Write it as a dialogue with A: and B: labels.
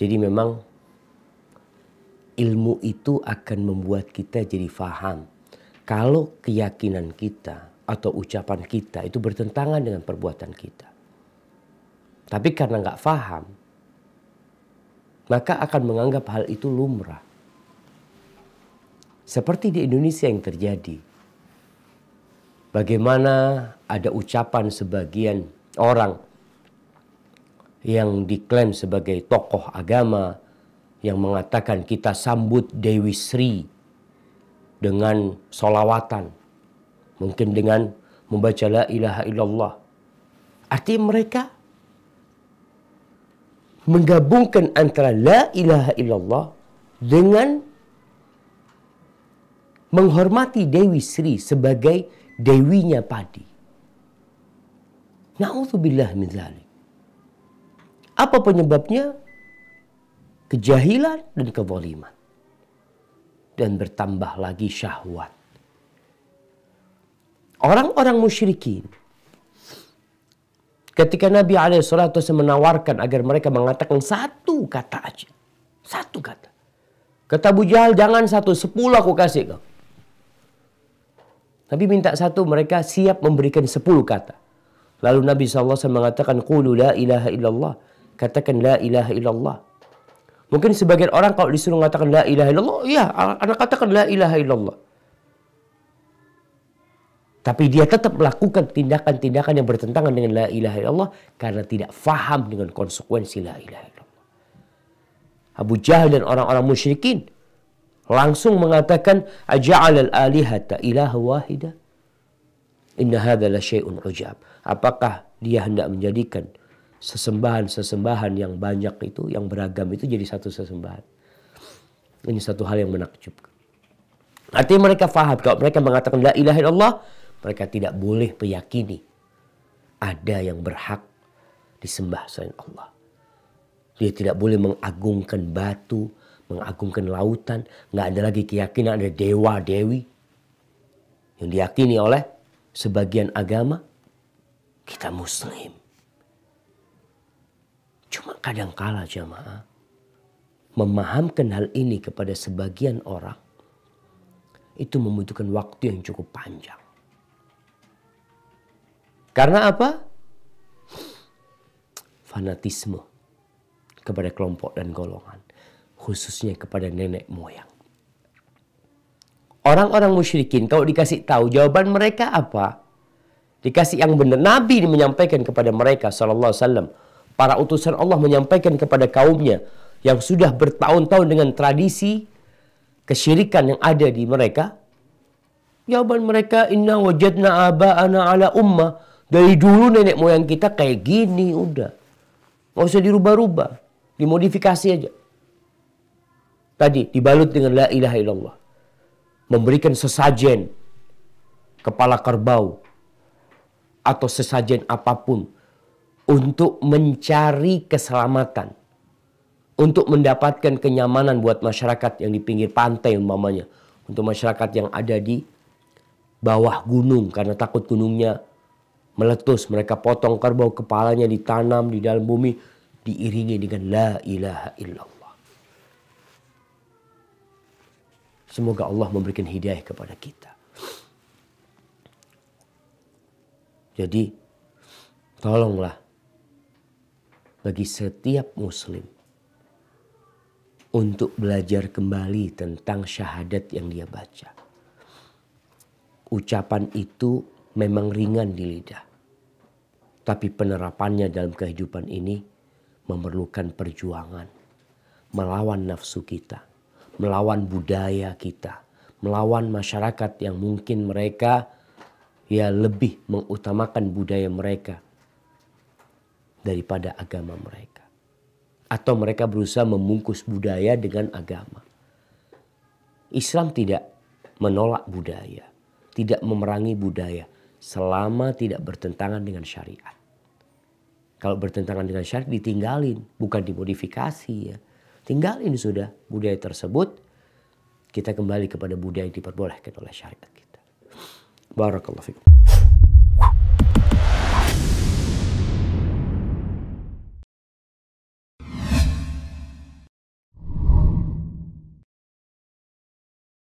A: Jadi memang ilmu itu akan membuat kita jadi faham. Kalau keyakinan kita atau ucapan kita itu bertentangan dengan perbuatan kita. Tapi karena nggak faham, maka akan menganggap hal itu lumrah. Seperti di Indonesia yang terjadi. Bagaimana ada ucapan sebagian orang yang diklaim sebagai tokoh agama yang mengatakan kita sambut Dewi Sri dengan solawatan. Mungkin dengan membaca la ilaha illallah. Arti mereka menggabungkan antara la ilaha illallah dengan menghormati Dewi Sri sebagai dewinya padi. Na'udzubillah min zalik. Apa penyebabnya? Kejahilan dan kezaliman. Dan bertambah lagi syahwat. Orang-orang musyrikin ketika Nabi SAW menawarkan agar mereka mengatakan satu kata aja. Satu kata. Kata Abu Jahal jangan satu, sepuluh aku kasih kau. Nabi minta satu, mereka siap memberikan sepuluh kata. Lalu Nabi SAW mengatakan, Qulu la ilaha illallah katakan la ilaha illallah. Mungkin sebagian orang kalau disuruh mengatakan la ilaha illallah, ya anak katakan la ilaha illallah. Tapi dia tetap melakukan tindakan-tindakan yang bertentangan dengan la ilaha illallah karena tidak faham dengan konsekuensi la ilaha illallah. Abu Jahal dan orang-orang musyrikin langsung mengatakan aja'al al-alihata ilaha wahida. Inna hadha la syai'un ujab. Apakah dia hendak menjadikan sesembahan-sesembahan yang banyak itu, yang beragam itu jadi satu sesembahan. Ini satu hal yang menakjubkan. Artinya mereka faham kalau mereka mengatakan la ilaha illallah, mereka tidak boleh meyakini ada yang berhak disembah selain Allah. Dia tidak boleh mengagungkan batu, mengagungkan lautan, nggak ada lagi keyakinan ada dewa dewi yang diyakini oleh sebagian agama kita muslim kadangkala jamaah memahamkan hal ini kepada sebagian orang itu membutuhkan waktu yang cukup panjang. Karena apa? Fanatisme kepada kelompok dan golongan, khususnya kepada nenek moyang. Orang-orang musyrikin kalau dikasih tahu jawaban mereka apa? Dikasih yang benar Nabi menyampaikan kepada mereka sallallahu alaihi wasallam para utusan Allah menyampaikan kepada kaumnya yang sudah bertahun-tahun dengan tradisi kesyirikan yang ada di mereka. Jawaban mereka inna wajadna aba'ana ala ummah. Dari dulu nenek moyang kita kayak gini udah. nggak usah dirubah-rubah. Dimodifikasi aja. Tadi dibalut dengan la ilaha illallah. Memberikan sesajen. Kepala kerbau. Atau sesajen apapun untuk mencari keselamatan. Untuk mendapatkan kenyamanan buat masyarakat yang di pinggir pantai umpamanya. Untuk masyarakat yang ada di bawah gunung karena takut gunungnya meletus. Mereka potong kerbau kepalanya ditanam di dalam bumi diiringi dengan la ilaha illallah. Semoga Allah memberikan hidayah kepada kita. Jadi tolonglah bagi setiap muslim untuk belajar kembali tentang syahadat yang dia baca. Ucapan itu memang ringan di lidah. Tapi penerapannya dalam kehidupan ini memerlukan perjuangan. Melawan nafsu kita. Melawan budaya kita. Melawan masyarakat yang mungkin mereka ya lebih mengutamakan budaya mereka daripada agama mereka. Atau mereka berusaha membungkus budaya dengan agama. Islam tidak menolak budaya, tidak memerangi budaya selama tidak bertentangan dengan syariat. Kalau bertentangan dengan syariat ditinggalin, bukan dimodifikasi ya. Tinggalin sudah budaya tersebut, kita kembali kepada budaya yang diperbolehkan oleh syariat kita. Barakallahu fikum.